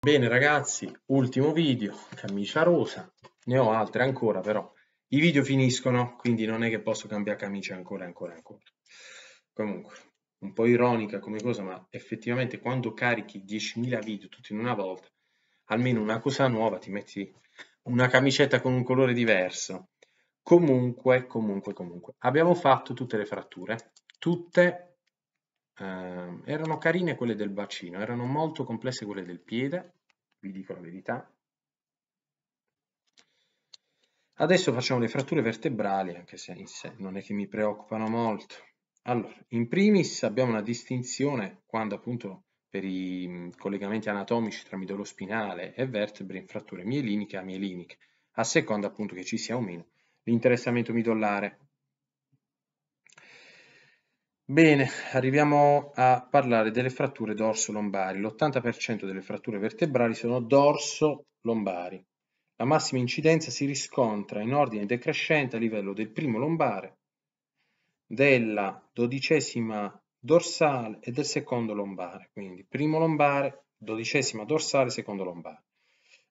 Bene ragazzi, ultimo video, camicia rosa, ne ho altre ancora però i video finiscono, quindi non è che posso cambiare camicia ancora, ancora, ancora. Comunque, un po' ironica come cosa, ma effettivamente quando carichi 10.000 video tutti in una volta, almeno una cosa nuova, ti metti una camicetta con un colore diverso. Comunque, comunque, comunque, abbiamo fatto tutte le fratture, tutte eh, erano carine quelle del bacino, erano molto complesse quelle del piede, vi dico la verità. Adesso facciamo le fratture vertebrali, anche se in sé non è che mi preoccupano molto. Allora, in primis abbiamo una distinzione quando appunto per i mm, collegamenti anatomici tra midollo spinale e vertebre in fratture mieliniche e amieliniche, a seconda appunto che ci sia o meno l'interessamento midollare. Bene, arriviamo a parlare delle fratture dorso-lombari. L'80% delle fratture vertebrali sono dorso-lombari. La massima incidenza si riscontra in ordine decrescente a livello del primo lombare, della dodicesima dorsale e del secondo lombare. Quindi primo lombare, dodicesima dorsale, secondo lombare.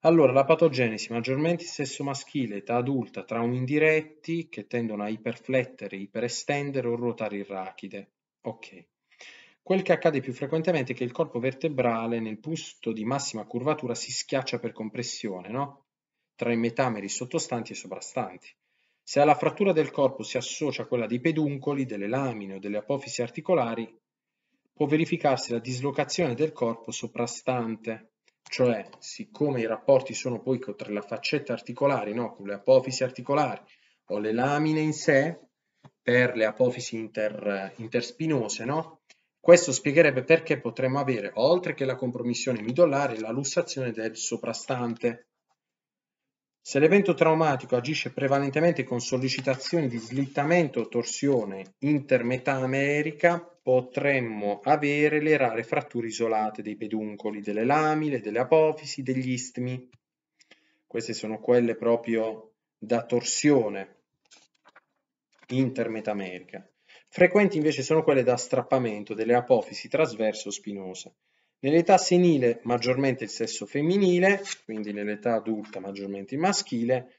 Allora, la patogenesi maggiormente sesso maschile, età adulta, traumi indiretti che tendono a iperflettere, iperestendere o ruotare il rachide. Ok. Quel che accade più frequentemente è che il corpo vertebrale nel punto di massima curvatura si schiaccia per compressione, no? Tra i metameri sottostanti e soprastanti. Se alla frattura del corpo si associa quella dei peduncoli, delle lamine o delle apofisi articolari, può verificarsi la dislocazione del corpo soprastante, cioè siccome i rapporti sono poi tra la faccetta articolare, no, con le apofisi articolari o le lamine in sé, per le apofisi inter, interspinose, no? Questo spiegherebbe perché potremmo avere, oltre che la compromissione midollare, la lussazione del soprastante. Se l'evento traumatico agisce prevalentemente con sollecitazioni di slittamento o torsione intermetamerica, potremmo avere le rare fratture isolate dei peduncoli, delle lamine, delle apofisi, degli istmi. Queste sono quelle proprio da torsione intermetamerica. Frequenti invece sono quelle da strappamento delle apofisi trasverso spinose. Nell'età senile maggiormente il sesso femminile, quindi nell'età adulta maggiormente il maschile,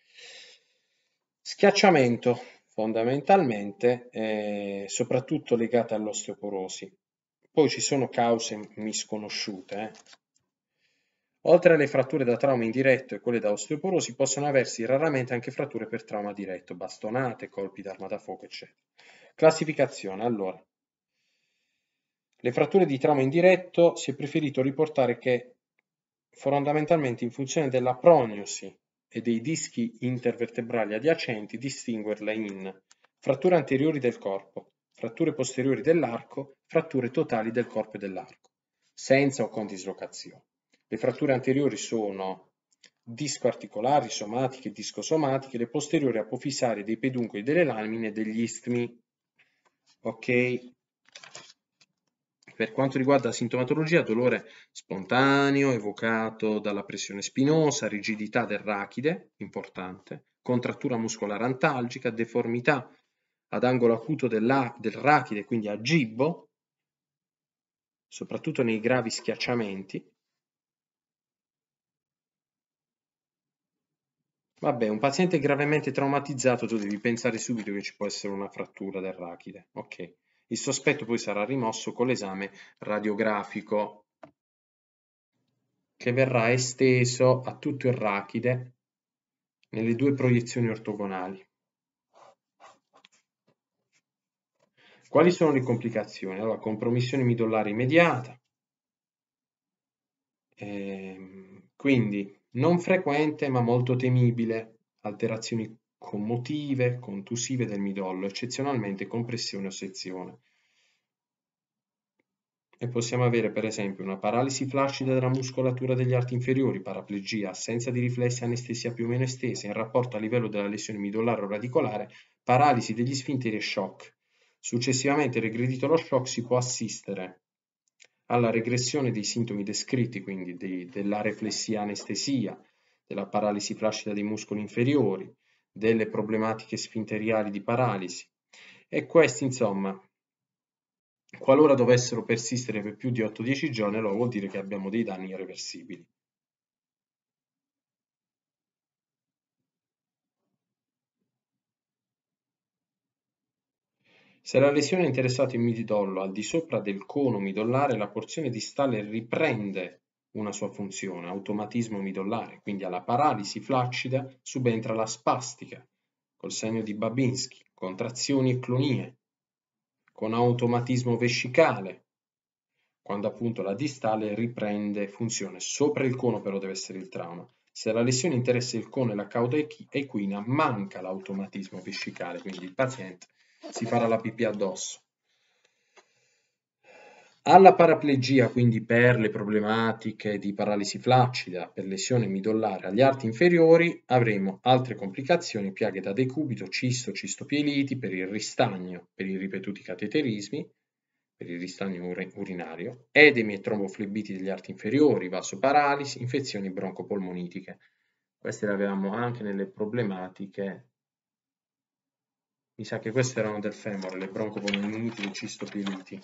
schiacciamento fondamentalmente, eh, soprattutto legate all'osteoporosi. Poi ci sono cause misconosciute. Eh. Oltre alle fratture da trauma indiretto e quelle da osteoporosi, possono aversi raramente anche fratture per trauma diretto, bastonate, colpi d'arma da fuoco, eccetera. Classificazione, allora. Le fratture di trauma indiretto si è preferito riportare che fondamentalmente in funzione della prognosi e dei dischi intervertebrali adiacenti distinguerla in fratture anteriori del corpo, fratture posteriori dell'arco, fratture totali del corpo e dell'arco, senza o con dislocazione. Le fratture anteriori sono disco articolari, somatiche, discosomatiche, le posteriori apofisari dei peduncoli delle lamine e degli istmi. Ok? Per quanto riguarda la sintomatologia, dolore spontaneo evocato dalla pressione spinosa, rigidità del rachide, importante, contrattura muscolare antalgica, deformità ad angolo acuto del, rachide, quindi a gibbo, soprattutto nei gravi schiacciamenti. Vabbè, un paziente gravemente traumatizzato, tu devi pensare subito che ci può essere una frattura del rachide, ok? Il sospetto poi sarà rimosso con l'esame radiografico che verrà esteso a tutto il rachide nelle due proiezioni ortogonali. Quali sono le complicazioni? Allora, compromissione midollare immediata, eh, quindi non frequente ma molto temibile, alterazioni commotive, contusive del midollo, eccezionalmente compressione pressione o sezione. E possiamo avere per esempio una paralisi flaccida della muscolatura degli arti inferiori, paraplegia, assenza di riflessi, anestesia più o meno estesa in rapporto al livello della lesione midollare o radicolare, paralisi degli sfinteri e shock. Successivamente regredito lo shock si può assistere alla regressione dei sintomi descritti, quindi dei, della reflessia anestesia, della paralisi flaccida dei muscoli inferiori, delle problematiche sfinteriali di paralisi e questi insomma qualora dovessero persistere per più di 8-10 giorni allora vuol dire che abbiamo dei danni irreversibili. Se la lesione è interessata in midollo al di sopra del cono midollare, la porzione distale riprende una sua funzione, automatismo midollare, quindi alla paralisi flaccida subentra la spastica, col segno di Babinski, contrazioni e clonie, con automatismo vescicale, quando appunto la distale riprende funzione. Sopra il cono però deve essere il trauma. Se la lesione interessa il cono e la cauda equina, manca l'automatismo vescicale, quindi il paziente si farà la pipì addosso. Alla paraplegia, quindi per le problematiche di paralisi flaccida, per lesione midollare agli arti inferiori, avremo altre complicazioni, piaghe da decubito, cisto, cistopieliti, per il ristagno, per i ripetuti cateterismi, per il ristagno urinario, edemi e tromboflebiti degli arti inferiori, vasoparalisi, infezioni broncopolmonitiche. Queste le avevamo anche nelle problematiche, mi sa che queste erano del femore, le broncopolmonitiche, e cistopieliti.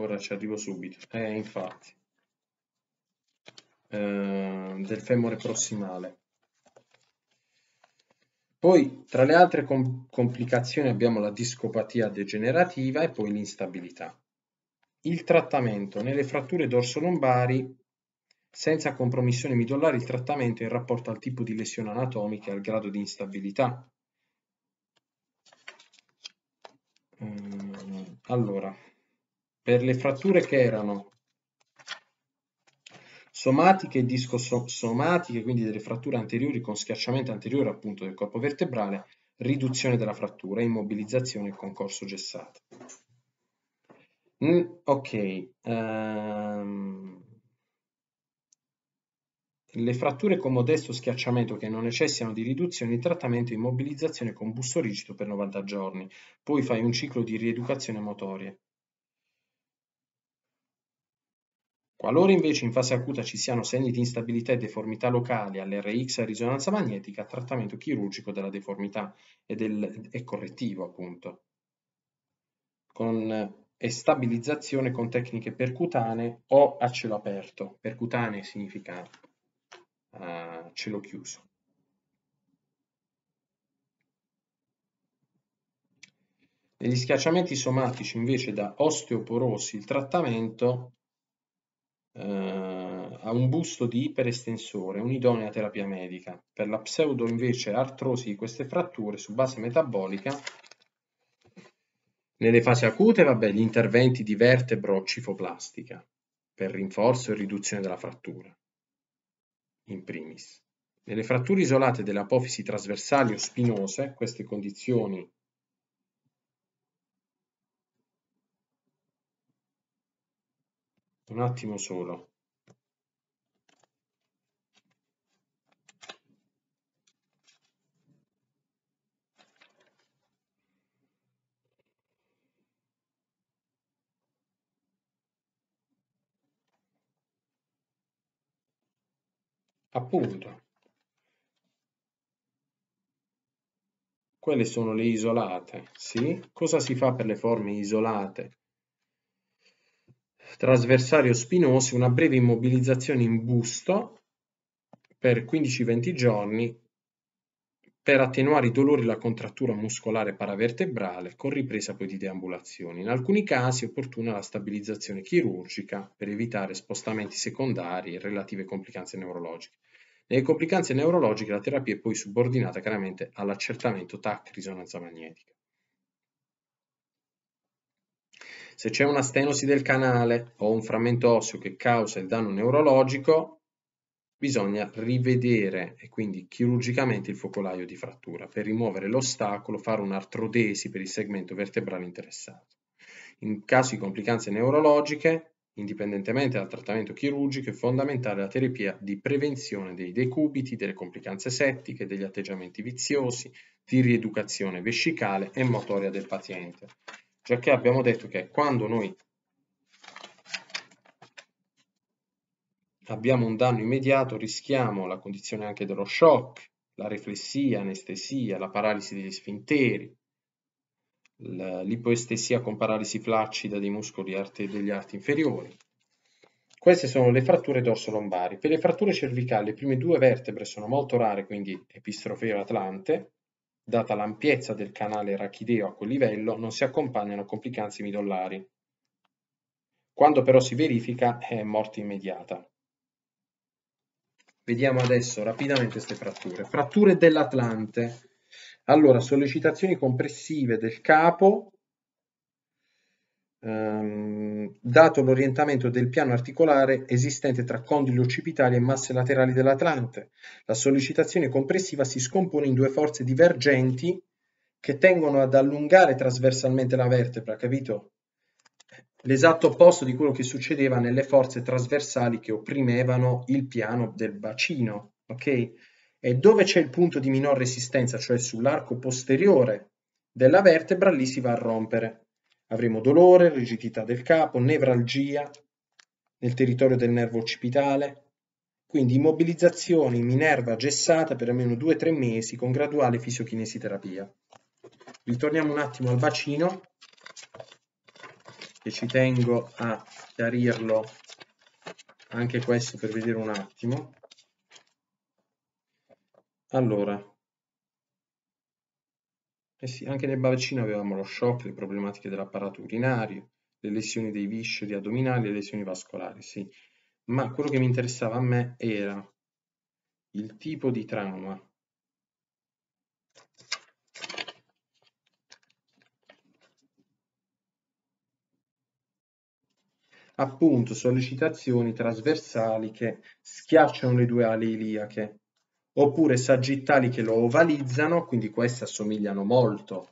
ora ci arrivo subito. Eh, infatti, eh, del femore prossimale. Poi, tra le altre com complicazioni, abbiamo la discopatia degenerativa e poi l'instabilità. Il trattamento nelle fratture dorsolombari, senza compromissioni midollari, il trattamento in rapporto al tipo di lesione anatomica e al grado di instabilità. Ehm, allora, per le fratture che erano somatiche e discosomatiche, quindi delle fratture anteriori con schiacciamento anteriore appunto del corpo vertebrale, riduzione della frattura, immobilizzazione e concorso gessato. Mm, ok, um, le fratture con modesto schiacciamento che non necessitano di riduzione trattamento e immobilizzazione con busto rigido per 90 giorni, poi fai un ciclo di rieducazione motoria. Qualora invece in fase acuta ci siano segni di instabilità e deformità locali all'RX a risonanza magnetica, trattamento chirurgico della deformità e, del, e correttivo appunto, con e eh, stabilizzazione con tecniche percutanee o a cielo aperto. Percutanee significa a eh, cielo chiuso. Negli schiacciamenti somatici invece da osteoporosi il trattamento eh, a un busto di iperestensore, un'idonea terapia medica. Per la pseudo invece artrosi di queste fratture su base metabolica, nelle fasi acute, vabbè, gli interventi di vertebro cifoplastica per rinforzo e riduzione della frattura, in primis. Nelle fratture isolate delle apofisi trasversali o spinose, queste condizioni Un attimo solo. Appunto. Quelle sono le isolate, sì? Cosa si fa per le forme isolate? trasversali o spinosi, una breve immobilizzazione in busto per 15-20 giorni per attenuare i dolori e la contrattura muscolare paravertebrale con ripresa poi di deambulazione. In alcuni casi è opportuna la stabilizzazione chirurgica per evitare spostamenti secondari e relative complicanze neurologiche. Nelle complicanze neurologiche la terapia è poi subordinata chiaramente all'accertamento TAC risonanza magnetica. Se c'è una stenosi del canale o un frammento osseo che causa il danno neurologico, bisogna rivedere e quindi chirurgicamente il focolaio di frattura per rimuovere l'ostacolo, fare un'artrodesi per il segmento vertebrale interessato. In caso di complicanze neurologiche, indipendentemente dal trattamento chirurgico, è fondamentale la terapia di prevenzione dei decubiti, delle complicanze settiche, degli atteggiamenti viziosi, di rieducazione vescicale e motoria del paziente già che abbiamo detto che quando noi abbiamo un danno immediato rischiamo la condizione anche dello shock, la riflessia, anestesia, la paralisi degli sfinteri, l'ipoestesia con paralisi flaccida dei muscoli degli arti inferiori. Queste sono le fratture dorso-lombari. Per le fratture cervicali le prime due vertebre sono molto rare, quindi epistrofeo atlante, Data l'ampiezza del canale rachideo a quel livello, non si accompagnano complicanze midollari. Quando però si verifica, è morte immediata. Vediamo adesso rapidamente queste fratture. Fratture dell'Atlante. Allora, sollecitazioni compressive del capo ehm, dato l'orientamento del piano articolare esistente tra condili occipitali e masse laterali dell'Atlante. La sollecitazione compressiva si scompone in due forze divergenti che tengono ad allungare trasversalmente la vertebra, capito? l'esatto opposto di quello che succedeva nelle forze trasversali che opprimevano il piano del bacino, ok? E dove c'è il punto di minor resistenza, cioè sull'arco posteriore della vertebra, lì si va a rompere. Avremo dolore, rigidità del capo, nevralgia nel territorio del nervo occipitale, quindi immobilizzazione in minerva gessata per almeno 2-3 mesi con graduale fisiochinesi terapia. Ritorniamo un attimo al bacino, che ci tengo a chiarirlo anche questo per vedere un attimo. Allora, eh sì, anche nel bacino avevamo lo shock, le problematiche dell'apparato urinario, le lesioni dei visceri addominali, le lesioni vascolari, sì. Ma quello che mi interessava a me era il tipo di trauma appunto sollecitazioni trasversali che schiacciano le due ali iliache oppure sagittali che lo ovalizzano, quindi queste assomigliano molto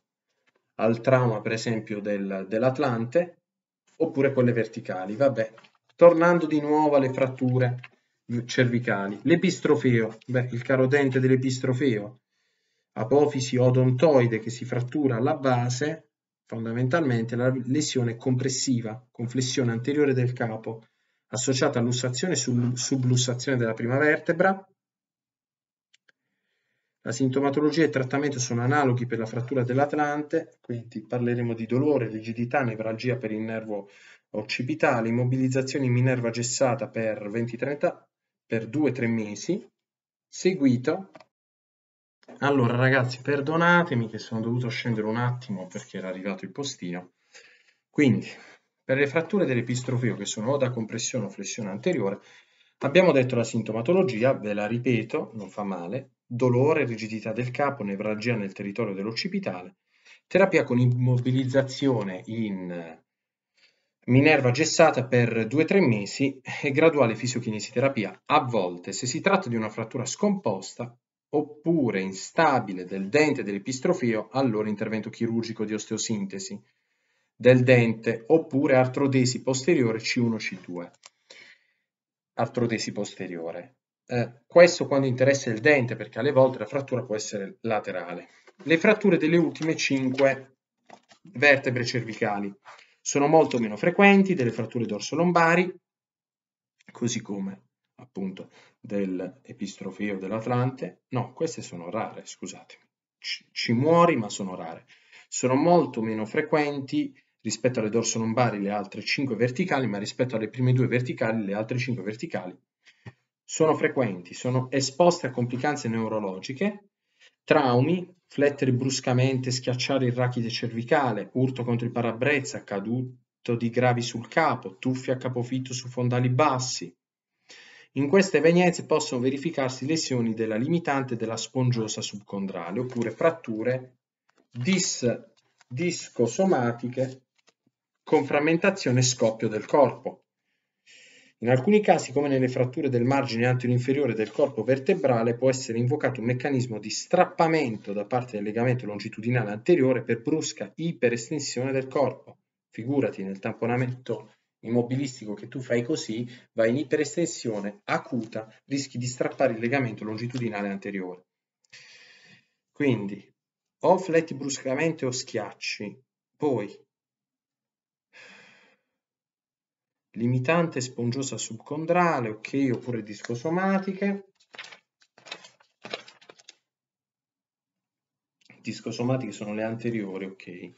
al trauma per esempio del, dell'Atlante, oppure quelle verticali, vabbè. Tornando di nuovo alle fratture cervicali, l'epistrofeo, il carodente dell'epistrofeo, apofisi odontoide che si frattura alla base, fondamentalmente la lesione compressiva, con flessione anteriore del capo, associata all'ussazione e sublussazione della prima vertebra, la sintomatologia e il trattamento sono analoghi per la frattura dell'atlante, quindi parleremo di dolore, rigidità, nevralgia per il nervo occipitale, immobilizzazione in minerva gessata per 20-30 per 2-3 mesi, seguito allora ragazzi perdonatemi che sono dovuto scendere un attimo perché era arrivato il postino. Quindi per le fratture dell'epistrofio che sono o da compressione o flessione anteriore abbiamo detto la sintomatologia, ve la ripeto, non fa male, dolore, rigidità del capo, nevralgia nel territorio dell'occipitale, terapia con immobilizzazione in eh, minerva gessata per 2-3 mesi e graduale fisiokinesiterapia a volte se si tratta di una frattura scomposta oppure instabile del dente dell'epistrofio, allora intervento chirurgico di osteosintesi del dente oppure artrodesi posteriore C1-C2. Artrodesi posteriore. Eh, questo quando interessa il dente, perché alle volte la frattura può essere laterale. Le fratture delle ultime 5 vertebre cervicali sono molto meno frequenti delle fratture dorsolombari, così come appunto dell'epistrofeo dell'Atlante. No, queste sono rare, scusatemi. Ci, ci muori, ma sono rare. Sono molto meno frequenti rispetto alle dorsolombari le altre 5 verticali, ma rispetto alle prime due verticali le altre 5 verticali sono frequenti, sono esposte a complicanze neurologiche, traumi, flettere bruscamente, schiacciare il rachide cervicale, urto contro il parabrezza, caduto di gravi sul capo, tuffi a capofitto su fondali bassi. In queste evenienze possono verificarsi lesioni della limitante della spongiosa subcondrale oppure fratture dis- discosomatiche con frammentazione e scoppio del corpo. In alcuni casi, come nelle fratture del margine anteriore del corpo vertebrale, può essere invocato un meccanismo di strappamento da parte del legamento longitudinale anteriore per brusca iperestensione del corpo. Figurati nel tamponamento immobilistico che tu fai così, vai in iperestensione acuta, rischi di strappare il legamento longitudinale anteriore. Quindi, o fletti bruscamente o schiacci, poi limitante spongiosa subcondrale, ok, oppure discosomatiche. Discosomatiche sono le anteriori, ok.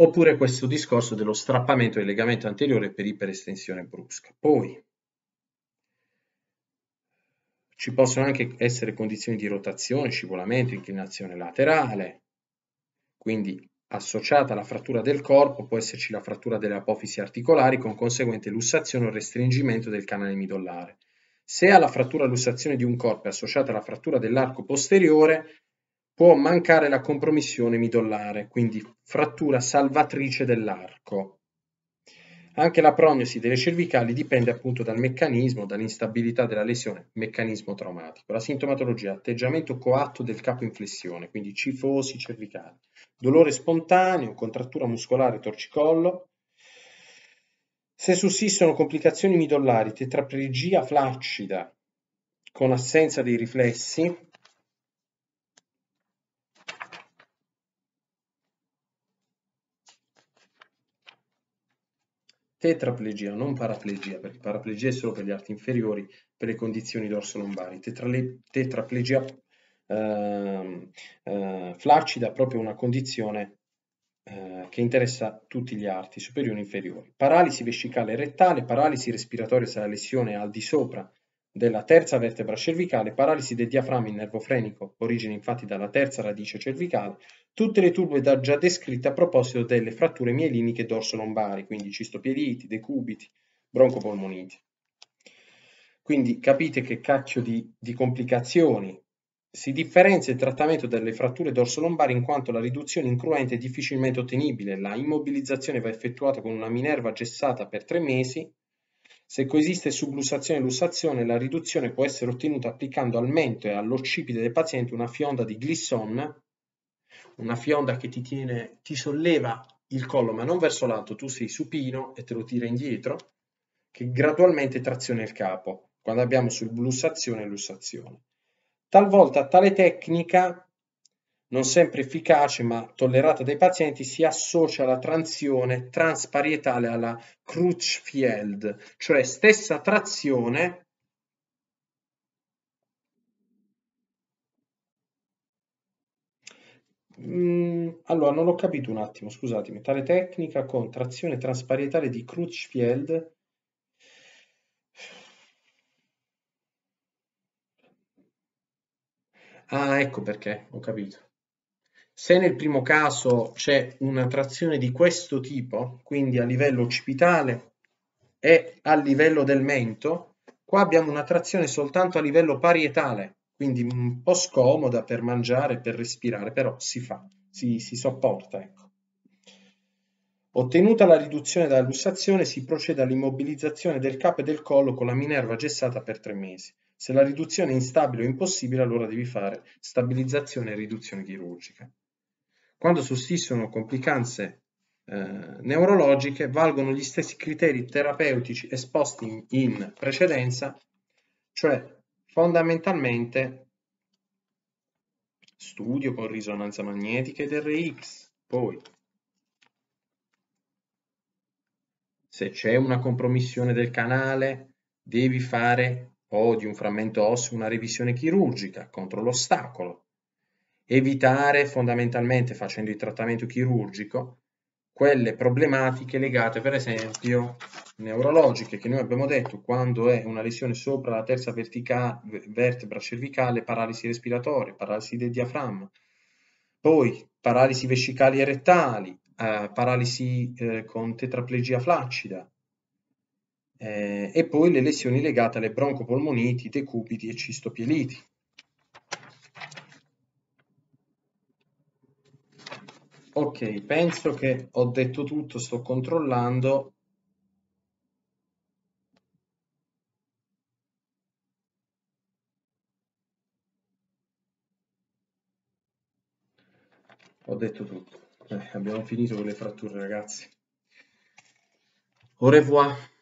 Oppure questo discorso dello strappamento del legamento anteriore per iperestensione brusca. Poi ci possono anche essere condizioni di rotazione, scivolamento, inclinazione laterale, quindi Associata alla frattura del corpo può esserci la frattura delle apofisi articolari con conseguente lussazione o restringimento del canale midollare. Se alla frattura lussazione di un corpo è associata la frattura dell'arco posteriore, può mancare la compromissione midollare, quindi frattura salvatrice dell'arco. Anche la prognosi delle cervicali dipende appunto dal meccanismo, dall'instabilità della lesione, meccanismo traumatico. La sintomatologia, atteggiamento coatto del capo in flessione, quindi cifosi cervicali, dolore spontaneo, contrattura muscolare torcicollo. Se sussistono complicazioni midollari, tetraplegia flaccida con assenza dei riflessi, tetraplegia, non paraplegia, perché paraplegia è solo per gli arti inferiori, per le condizioni dorso-lombari. Tetrale- tetraplegia eh, eh, flaccida è proprio una condizione eh, che interessa tutti gli arti, superiori e inferiori. Paralisi vescicale rettale, paralisi respiratoria se la lesione è al di sopra della terza vertebra cervicale, paralisi del diaframma in nervo frenico, origine infatti dalla terza radice cervicale, tutte le turboità già descritte a proposito delle fratture mieliniche dorso-lombari, quindi cistopieliti, decubiti, broncopolmoniti. Quindi capite che cacchio di, di complicazioni. Si differenzia il trattamento delle fratture dorso-lombari in quanto la riduzione incruente è difficilmente ottenibile, la immobilizzazione va effettuata con una minerva gessata per tre mesi, se coesiste sublussazione e lussazione, la riduzione può essere ottenuta applicando al mento e all'occipite del paziente una fionda di glisson una fionda che ti tiene, ti solleva il collo ma non verso l'alto, tu sei supino e te lo tira indietro, che gradualmente traziona il capo, quando abbiamo sul lussazione e lussazione. Talvolta tale tecnica, non sempre efficace ma tollerata dai pazienti, si associa alla transione transparietale alla Crutchfield, cioè stessa trazione Mm, allora, non ho capito un attimo, scusatemi. Tale tecnica con trazione transparietale di Crutchfield Ah, ecco perché, ho capito. Se nel primo caso c'è una trazione di questo tipo, quindi a livello occipitale e a livello del mento, qua abbiamo una trazione soltanto a livello parietale, quindi un po' scomoda per mangiare, per respirare, però si fa, si, si sopporta. Ecco. Ottenuta la riduzione della lussazione, si procede all'immobilizzazione del capo e del collo con la minerva gessata per tre mesi. Se la riduzione è instabile o impossibile, allora devi fare stabilizzazione e riduzione chirurgica. Quando sussistono complicanze eh, neurologiche, valgono gli stessi criteri terapeutici esposti in, in precedenza, cioè Fondamentalmente studio con risonanza magnetica ed RX, poi se c'è una compromissione del canale devi fare o di un frammento osseo una revisione chirurgica contro l'ostacolo. Evitare fondamentalmente facendo il trattamento chirurgico quelle problematiche legate per esempio neurologiche che noi abbiamo detto quando è una lesione sopra la terza vertebra cervicale, paralisi respiratoria, paralisi del diaframma, poi paralisi vescicali e rettali, eh, paralisi eh, con tetraplegia flaccida eh, e poi le lesioni legate alle broncopolmoniti, decupiti e cistopieliti. Ok, penso che ho detto tutto, sto controllando. Ho detto tutto. Eh, abbiamo finito con le fratture, ragazzi. Au revoir.